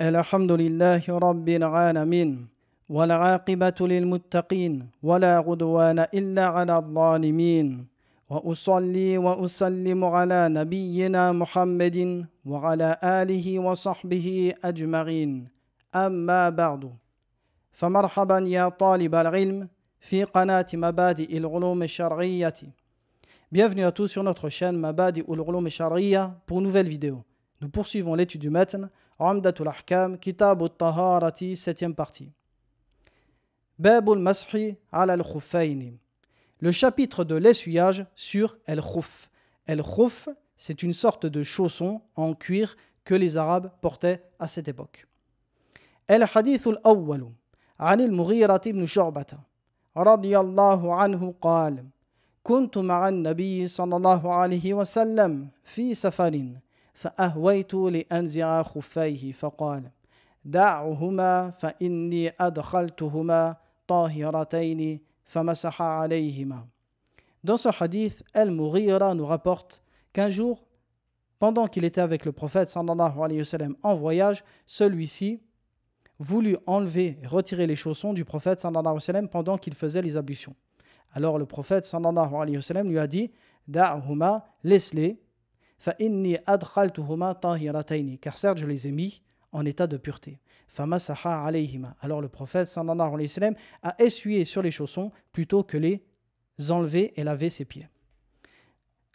الحمد لله رب العالمين والعاقبة للمتقين ولا عدوان إلا على الظالمين وأصلي وأسلم على نبينا محمد وعلى آله وصحبه أجمعين أما بعد فمرحبا يا طالب العلم في قناة مبادئ العلوم الشرعية Bienvenue à tous sur notre chaîne Mabadi ou l'Ulum Sharia pour une nouvelle vidéo. Nous poursuivons l'étude du matin Amdatul Ahkam, Kitab al-Taharati, 7e partie. al Mashi ala al-Khuffaini. Le chapitre de l'essuyage sur al-Khuf. Al-Khuf, c'est une sorte de chausson en cuir que les Arabes portaient à cette époque. El-Hadith al-Awwalu, anil بن ibn رضي الله anhu قال كنت مع النبي صلى الله عليه وسلم في سفر فأهويت لأنزع خفيه فقال دعهما فإني أدخلتهما طاهرتين فمسح عليهما Dans ce hadith, Al-Mughira nous rapporte qu'un jour, pendant qu'il était avec le prophète sallallahu alayhi wa sallam, en voyage, celui-ci voulut enlever et retirer les chaussons du prophète sallallahu alayhi wa sallam, pendant qu'il faisait les ablutions. Alors le prophète sallallahu alayhi wa sallam, lui a dit « Da'huma, laisse-les » فإني أدخلتهما طاهرتين car certes je les ai mis en état de pureté فمسح عليهما alors le prophète sallallahu alayhi wa sallam a essuyé sur les chaussons plutôt que les enlever et laver ses pieds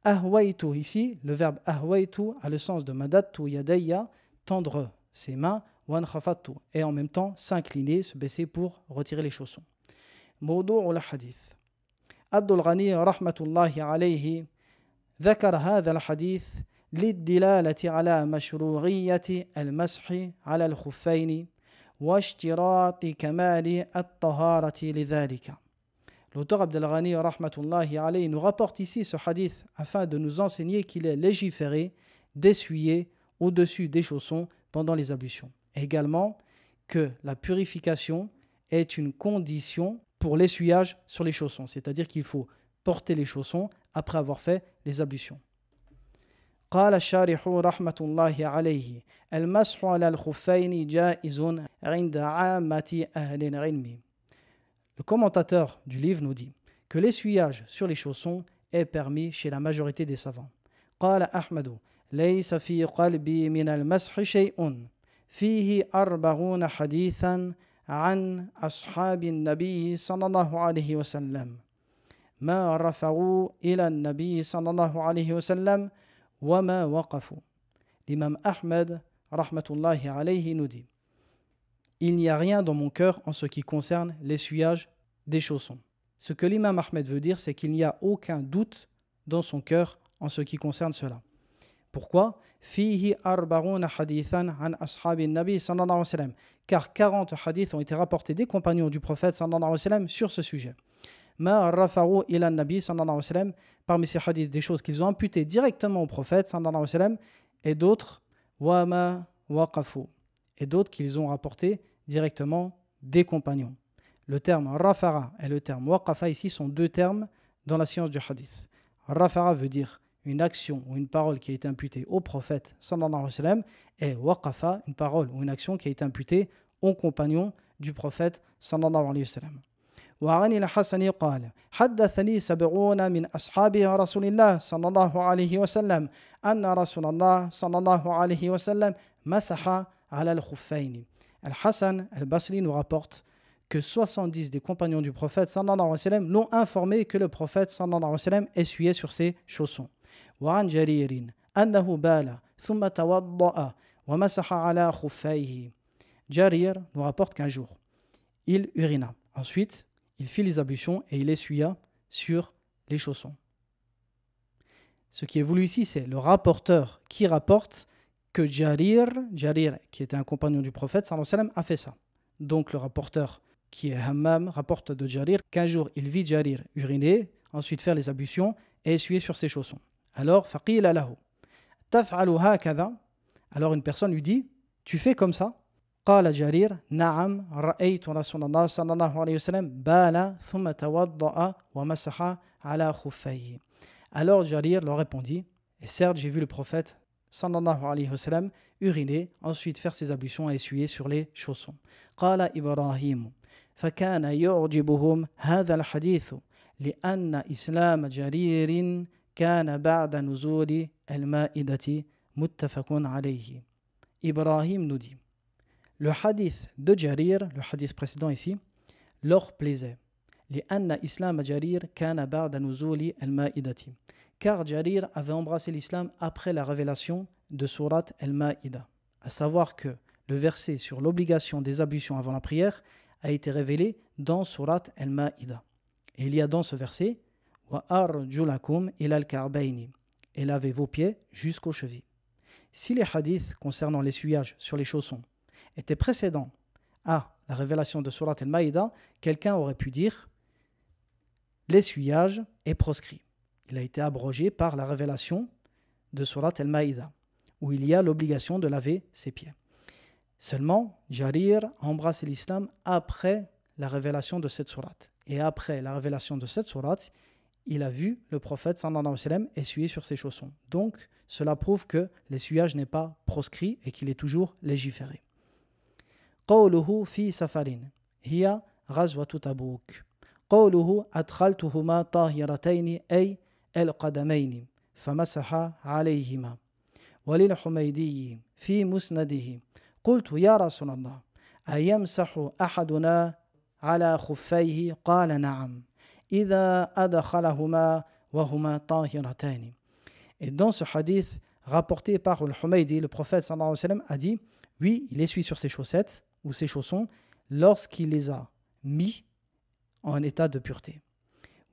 ahwaitu ici le verbe ahwaitu a le sens de madattu yadayya tendre ses mains wankhafatu et en même temps s'incliner se baisser pour retirer les chaussons موضوع الحديث عبد الغني رحمة الله عليه ذكر L'auteur rahmatullahi nous rapporte ici ce hadith afin de nous enseigner qu'il est légiféré d'essuyer au-dessus des chaussons pendant les ablutions. Également que la purification est une condition pour l'essuyage sur les chaussons, c'est-à-dire qu'il faut porter les chaussons après avoir fait les ablutions. قال الشارح رحمة الله عليه المسح على الخفين جائز عند عامة أهل العلم Le commentateur du livre nous dit que l'essuyage sur les chaussons est permis chez la majorité des savants. قال أحمد ليس في قلبي من المسح شيء فيه أربعون حديثا عن أصحاب النبي صلى الله عليه وسلم L'imam Ahmed, nous dit Il n'y a rien dans mon cœur en ce qui concerne l'essuyage des chaussons. Ce que l'imam Ahmed veut dire, c'est qu'il n'y a aucun doute dans son cœur en ce qui concerne cela. Pourquoi Car 40 hadiths ont été rapportés des compagnons du prophète sur ce sujet ma nabi parmi ces hadiths, des choses qu'ils ont imputées directement au prophète sallallahu et d'autres, wa et d'autres qu'ils ont rapportées directement des compagnons. Le terme rafara et le terme waqafa ici sont deux termes dans la science du hadith. Rafara veut dire une action ou une parole qui a été imputée au prophète sallallahu alayhi et waqafa, une parole ou une action qui a été imputée aux compagnons du prophète sallallahu alayhi wa وعن الحسن قال حدثني سبعون من أصحاب رسول الله صلى الله عليه وسلم أن رسول الله صلى الله عليه وسلم مسح على الخفين الحسن البصري nous rapporte que 70 des compagnons du prophète sallallahu alayhi wa sallam l'ont informé que le prophète sallallahu alayhi wa sallam essuyait sur ses chaussons. وعن جرير أنه بال ثم توضأ ومسح على خفيه. Jarir nous rapporte qu'un jour, il urina. Ensuite, il fit les ablutions et il essuya sur les chaussons. Ce qui est voulu ici, c'est le rapporteur qui rapporte que Jarir, Jarir qui était un compagnon du prophète, a fait ça. Donc le rapporteur qui est Hammam rapporte de Jarir qu'un jour il vit Jarir uriner, ensuite faire les ablutions et essuyer sur ses chaussons. Alors, faqil alahu. Taf'alu Alors une personne lui dit Tu fais comme ça قال جرير نعم رأيت رسول الله صلى الله عليه وسلم بالا ثم توضأ ومسح على خفيه Alors جرير لو répondit Et certes j'ai vu le prophète صلى الله عليه وسلم uriner ensuite faire ses ablutions et essuyer sur les chaussons قال إبراهيم فكان يعجبهم هذا الحديث لأن إسلام جرير كان بعد نزول المائدة متفق عليه إبراهيم نديم Le hadith de Jarir, le hadith précédent ici, leur plaisait. Car Jarir avait embrassé l'islam après la révélation de Surat Al-Ma'ida. À savoir que le verset sur l'obligation des ablutions avant la prière a été révélé dans Surat Al-Ma'ida. Et il y a dans ce verset Wa arjulakum karbaini. et lavez vos pieds jusqu'aux chevilles. Si les hadiths concernant l'essuyage sur les chaussons était précédent à la révélation de Surat al-Maïda, quelqu'un aurait pu dire l'essuyage est proscrit. Il a été abrogé par la révélation de Surat al-Maïda, où il y a l'obligation de laver ses pieds. Seulement, Jarir embrasse l'islam après la révélation de cette surat. Et après la révélation de cette surat, il a vu le prophète sallallahu alayhi sallam essuyer sur ses chaussons. Donc, cela prouve que l'essuyage n'est pas proscrit et qu'il est toujours légiféré. قوله في سفر هي غزوة تبوك قوله أدخلتهما طاهرتين أي القدمين فمسح عليهما وللحميدي في مسنده قلت يا رسول الله أيمسح أحدنا على خفيه قال نعم إذا أدخلهما وهما طاهرتان Et dans ce hadith rapporté par le Humaydi, le prophète sallallahu alayhi wa sallam a dit Oui, il essuie sur ses chaussettes ou ses chaussons lorsqu'il les a mis en état de pureté.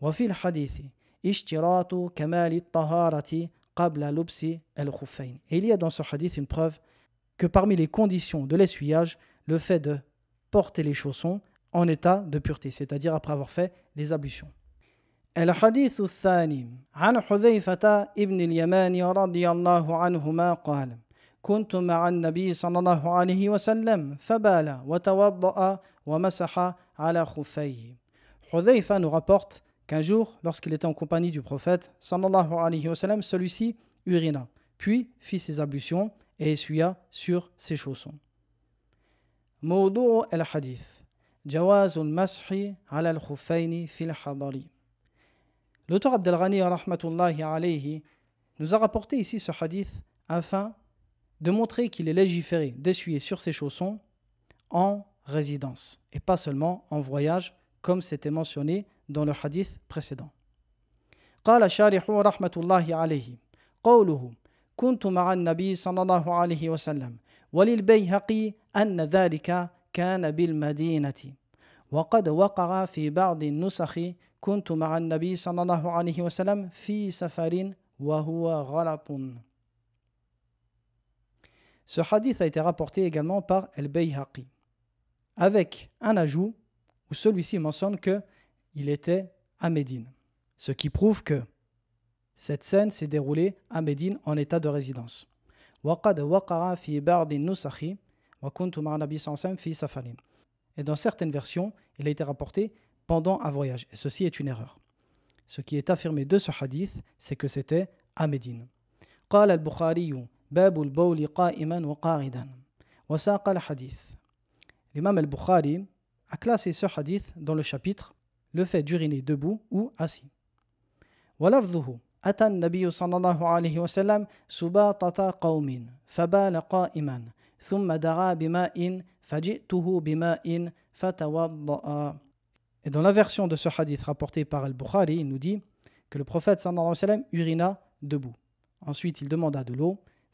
وفي الحديث اشتراط كمال الطهارة قبل لبس الخفين. Et il y a dans ce hadith une preuve que parmi les conditions de l'essuyage, le fait de porter les chaussons en état de pureté, c'est-à-dire après avoir fait les ablutions. الحديث الثاني عن حذيفة ابن اليمان رضي الله عنهما قال كنت مع النبي صلى الله عليه وسلم فبال وتوضأ ومسح على خفيه. حذيفة nous rapporte qu'un jour, lorsqu'il était en compagnie du prophète صلى الله عليه وسلم, celui-ci urina, puis fit ses ablutions et essuya sur ses chaussons. موضوع الحديث جواز المسح على الخفين في الحضر L'auteur Abdel Abdelghani rahmatullahi alayhi nous a rapporté ici ce hadith afin de montrer qu'il est légiféré d'essuyer sur ses chaussons en résidence et pas seulement en voyage comme c'était mentionné dans le hadith précédent. قال شارح رحمة الله عليه قوله كنت مع النبي صلى الله عليه وسلم وللبيهقي أن ذلك كان بالمدينة وقد وقع في بعض النسخ كنت مع النبي صلى الله عليه وسلم في سفر وهو غلط ce hadith a été rapporté également par Al-Bayhaqi, avec un ajout où celui-ci mentionne que il était à Médine, ce qui prouve que cette scène s'est déroulée à Médine en état de résidence. Et dans certaines versions, il a été rapporté pendant un voyage. Et ceci est une erreur. Ce qui est affirmé de ce hadith, c'est que c'était à Médine. باب البول قائما وقاعدا وساق الحديث L'imam البخاري a classé ce hadith dans le chapitre le fait d'uriner debout ou assis. ولفظه أتى النبي صلى الله عليه وسلم سباطة قوم فبال قائما ثم دعا بماء فجئته بماء فتوضأ Et dans la version de ce hadith rapporté par Al-Bukhari, il nous dit que le prophète sallallahu alayhi wa sallam urina debout. Ensuite, il demanda de l'eau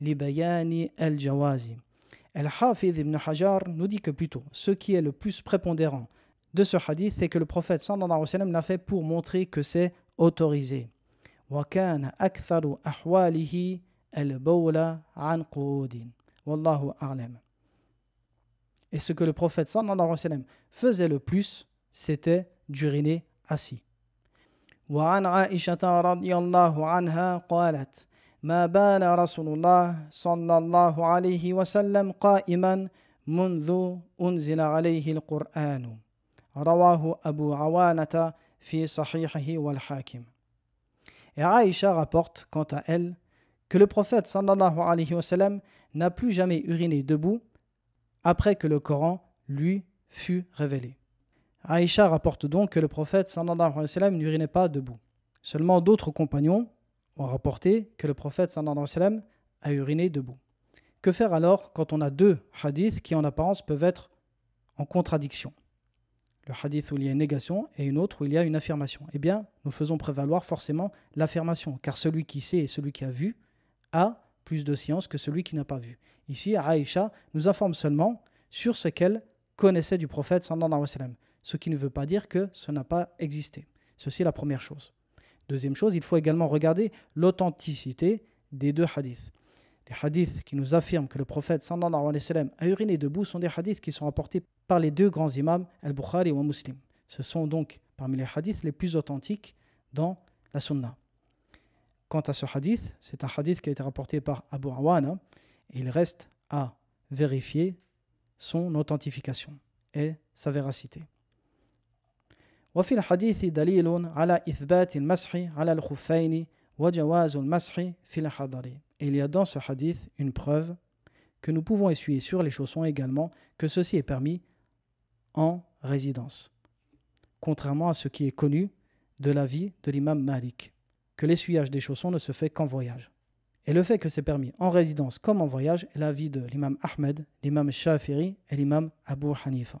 Libayani al-Jawazi. Al-Hafiz ibn Hajar nous dit que plutôt ce qui est le plus prépondérant de ce hadith, c'est que le prophète sallallahu alayhi wa sallam l'a fait pour montrer que c'est autorisé. Et ce que le prophète sallallahu alayhi wa sallam faisait le plus, c'était d'uriner assis. وعن عائشة رضي الله عنها قالت ما بال رسول الله صلى الله عليه وسلم قائما منذ أنزل عليه القرآن رواه أبو عوانة في صحيحه والحاكم Et Aïcha rapporte, quant à elle, que le prophète sallallahu alayhi wa sallam n'a plus jamais uriné debout après que le Coran lui fut révélé. Aïcha rapporte donc que le prophète sallallahu alayhi wa sallam n'urinait pas debout. Seulement d'autres compagnons, ont rapporté que le prophète sallallahu alayhi a uriné debout. Que faire alors quand on a deux hadiths qui en apparence peuvent être en contradiction Le hadith où il y a une négation et une autre où il y a une affirmation. Eh bien, nous faisons prévaloir forcément l'affirmation, car celui qui sait et celui qui a vu a plus de science que celui qui n'a pas vu. Ici, Aïcha nous informe seulement sur ce qu'elle connaissait du prophète sallallahu ce qui ne veut pas dire que ce n'a pas existé. Ceci est la première chose. Deuxième chose, il faut également regarder l'authenticité des deux hadiths. Les hadiths qui nous affirment que le prophète sallallahu alayhi wa sallam a uriné debout sont des hadiths qui sont rapportés par les deux grands imams, al-Bukhari et Muslim. Ce sont donc parmi les hadiths les plus authentiques dans la sunna. Quant à ce hadith, c'est un hadith qui a été rapporté par Abu Awana et il reste à vérifier son authentification et sa véracité. Il y a dans ce hadith une preuve que nous pouvons essuyer sur les chaussons également, que ceci est permis en résidence. Contrairement à ce qui est connu de la vie de l'imam Malik, que l'essuyage des chaussons ne se fait qu'en voyage. Et le fait que c'est permis en résidence comme en voyage est l'avis de l'imam Ahmed, l'imam Shafiri et l'imam Abu Hanifa.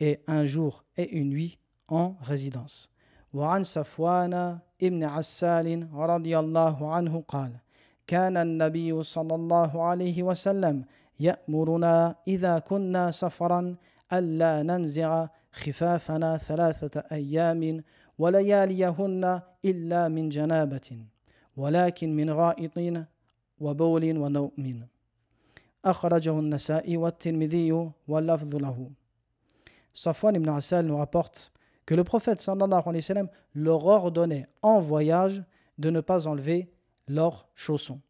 et un jour et une nuit en résidence. وعن صفوان ابن عسال رضي الله عنه قال كان النبي صلى الله عليه وسلم يأمرنا إذا كنا سفرا ألا ننزع خفافنا ثلاثة أيام ولياليهن إلا من جنابة ولكن من غائط وبول ونوم أخرجه النسائي والترمذي واللفظ له Safwan ibn Asal nous rapporte que le prophète sallallahu alayhi wa sallam leur ordonnait en voyage de ne pas enlever leurs chaussons.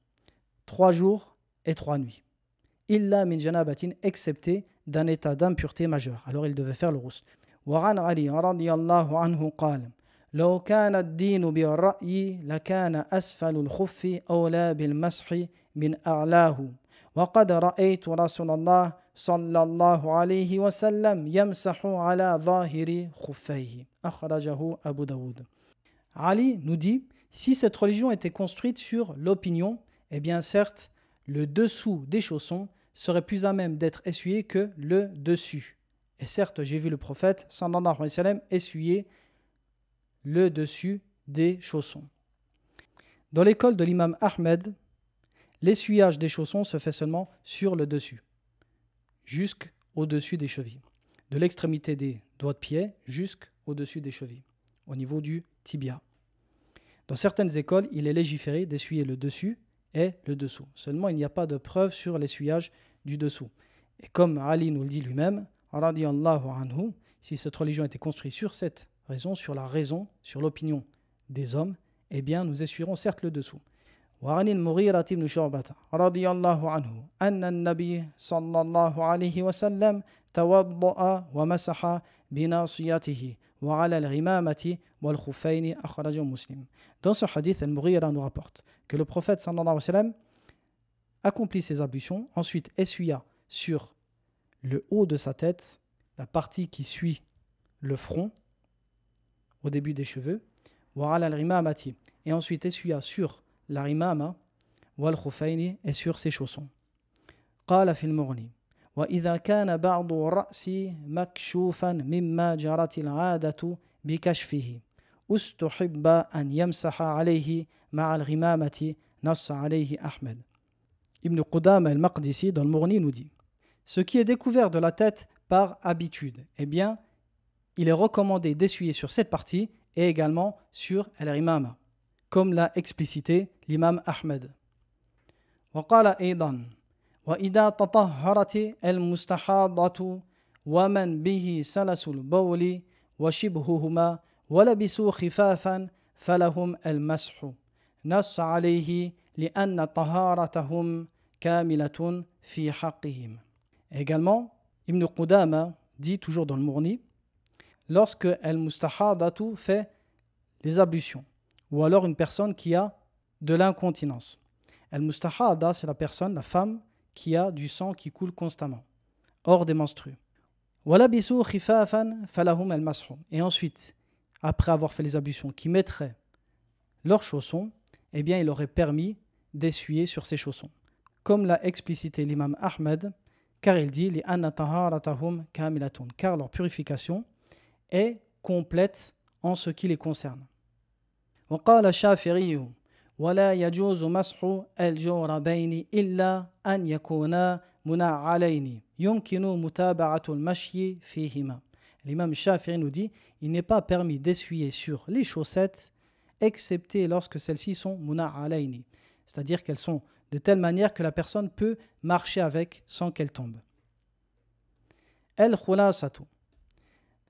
Trois jours et trois nuits. Illa min janabatin, excepté d'un état d'impureté majeure. Alors il devait faire le rousse. وعن علي رضي الله عنه قال لو كان الدين بالرأي لكان أسفل الخف أولى بالمسح من أعلاه وقد رأيت رسول الله sallallahu ala Abu Ali nous dit si cette religion était construite sur l'opinion, eh bien certes, le dessous des chaussons serait plus à même d'être essuyé que le dessus. Et certes, j'ai vu le prophète sallallahu alayhi wa essuyer le dessus des chaussons. Dans l'école de l'imam Ahmed, l'essuyage des chaussons se fait seulement sur le dessus jusqu'au-dessus des chevilles. De l'extrémité des doigts de pied jusqu'au-dessus des chevilles, au niveau du tibia. Dans certaines écoles, il est légiféré d'essuyer le dessus et le dessous. Seulement, il n'y a pas de preuve sur l'essuyage du dessous. Et comme Ali nous le dit lui-même, si cette religion était construite sur cette raison, sur la raison, sur l'opinion des hommes, eh bien, nous essuierons certes le dessous. Dans ce hadith, al nous rapporte que le prophète sallallahu alayhi accomplit ses ablutions, ensuite essuya sur le haut de sa tête la partie qui suit le front au début des cheveux, et ensuite essuya sur la imama hein, wal khufayni est sur ses chaussons. قال في المغني وإذا كان بعض رأسي مكشوفا مما جرت العادة بكشفه استحب أن يمسح عليه مع الغمامة نص alayhi أحمد Ibn Qudam al-Maqdisi dans le Mourni nous dit Ce qui est découvert de la tête par habitude, eh bien, il est recommandé d'essuyer sur cette partie et également sur el rimama comme l'a explicité l'imam ahmed waqala eidun wa ida tata harati el mustahdhatu wa man bihi salasul bawli wa shi buhuma walabisu hiffafan fala hoom el masrur nas salihi li anatataharatahu khamilatun firhaqrihim également Ibn Qudama dit toujours dans le morni lorsque el mustahdhatu fait les ablutions ou alors une personne qui a de l'incontinence. Al-Mustahada, c'est la personne, la femme, qui a du sang qui coule constamment, hors des menstrues. Et ensuite, après avoir fait les ablutions, qui mettraient leurs chaussons, eh bien, il leur est permis d'essuyer sur ces chaussons. Comme l'a explicité l'imam Ahmed, car il dit car leur purification est complète en ce qui les concerne. وقال الشافعي ولا يجوز مسح الجوربين إلا أن يكونا منعلين يمكن متابعة المشي فيهما L'imam Shafi'i nous dit il n'est pas permis d'essuyer sur les chaussettes excepté lorsque celles-ci sont muna'alayni, c'est-à-dire qu'elles sont de telle manière que la personne peut marcher avec sans qu'elle tombe. El khulasatu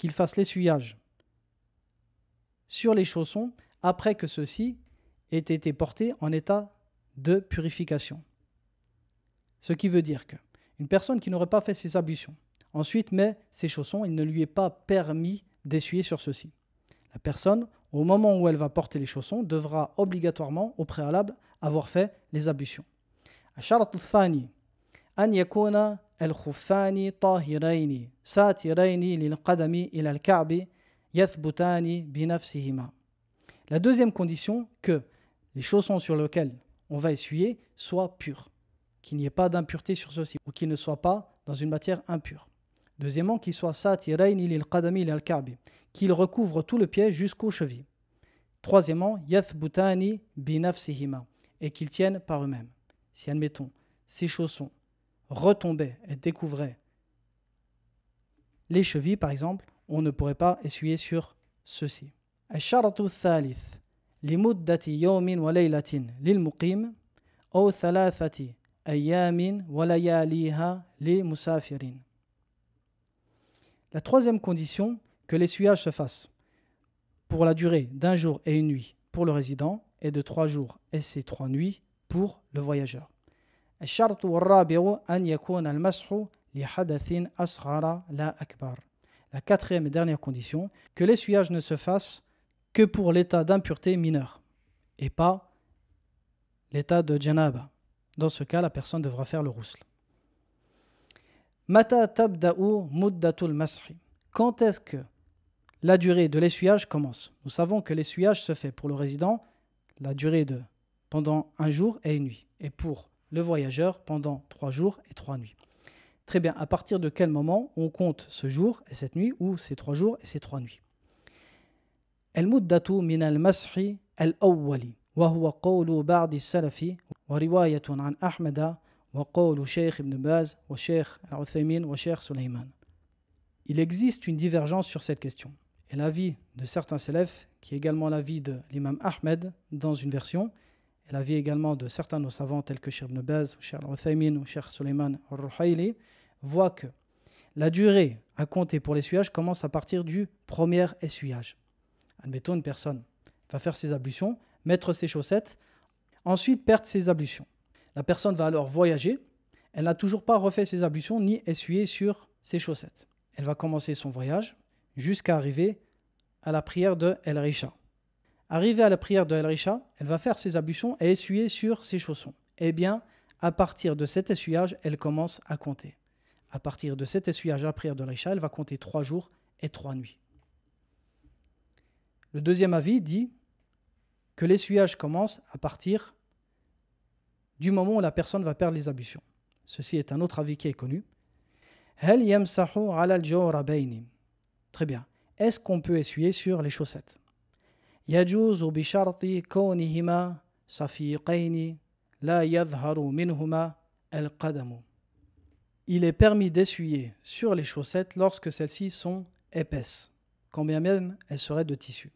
qu'il fasse l'essuyage sur les chaussons après que ceux-ci aient été portés en état de purification. Ce qui veut dire que une personne qui n'aurait pas fait ses ablutions, ensuite met ses chaussons, il ne lui est pas permis d'essuyer sur ceux-ci. La personne, au moment où elle va porter les chaussons, devra obligatoirement, au préalable, avoir fait les ablutions. La deuxième condition, que les chaussons sur lesquels on va essuyer soient purs, qu'il n'y ait pas d'impureté sur ceux-ci, ou qu'ils ne soient pas dans une matière impure. Deuxièmement, qu'ils soient satiraini qadami qu'ils recouvrent tout le pied jusqu'aux chevilles. Troisièmement, yathbutani et qu'ils tiennent par eux-mêmes. Si, admettons, ces chaussons retombait et découvrait les chevilles, par exemple, on ne pourrait pas essuyer sur ceci. La troisième condition, que l'essuyage se fasse pour la durée d'un jour et une nuit pour le résident et de trois jours et ses trois nuits pour le voyageur. La quatrième et dernière condition, que l'essuyage ne se fasse que pour l'état d'impureté mineure et pas l'état de janaba. Dans ce cas, la personne devra faire le rousle. Mata muddatul Quand est-ce que la durée de l'essuyage commence Nous savons que l'essuyage se fait pour le résident la durée de pendant un jour et une nuit. Et pour le voyageur pendant trois jours et trois nuits. Très bien, à partir de quel moment on compte ce jour et cette nuit ou ces trois jours et ces trois nuits Il existe une divergence sur cette question. Et l'avis de certains salafs, qui est également l'avis de l'imam Ahmed dans une version, et l'avis également de certains de nos savants tels que Cheikh Ibn Baz, Cheikh al ou Cheikh Suleiman al voient que la durée à compter pour l'essuyage commence à partir du premier essuyage. Admettons une personne va faire ses ablutions, mettre ses chaussettes, ensuite perdre ses ablutions. La personne va alors voyager, elle n'a toujours pas refait ses ablutions ni essuyé sur ses chaussettes. Elle va commencer son voyage jusqu'à arriver à la prière de El Risha. Arrivée à la prière de El Risha, elle va faire ses ablutions et essuyer sur ses chaussons. Eh bien, à partir de cet essuyage, elle commence à compter. À partir de cet essuyage à la prière de El Risha, elle va compter trois jours et trois nuits. Le deuxième avis dit que l'essuyage commence à partir du moment où la personne va perdre les ablutions. Ceci est un autre avis qui est connu. Très bien. Est-ce qu'on peut essuyer sur les chaussettes il est permis d'essuyer sur les chaussettes lorsque celles-ci sont épaisses, quand bien même elles seraient de tissu,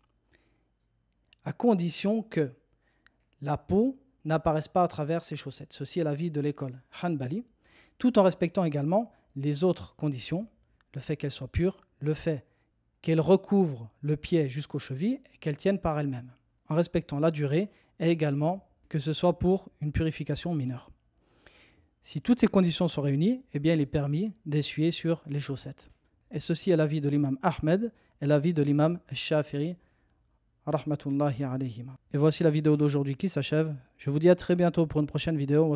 à condition que la peau n'apparaisse pas à travers ces chaussettes. Ceci est l'avis de l'école Hanbali, tout en respectant également les autres conditions, le fait qu'elles soient pures, le fait qu'elle recouvre le pied jusqu'aux chevilles et qu'elle tiennent par elle-même, en respectant la durée et également que ce soit pour une purification mineure. Si toutes ces conditions sont réunies, eh bien il est permis d'essuyer sur les chaussettes. Et ceci est l'avis de l'imam Ahmed et l'avis de l'imam Shafiri. Et voici la vidéo d'aujourd'hui qui s'achève. Je vous dis à très bientôt pour une prochaine vidéo.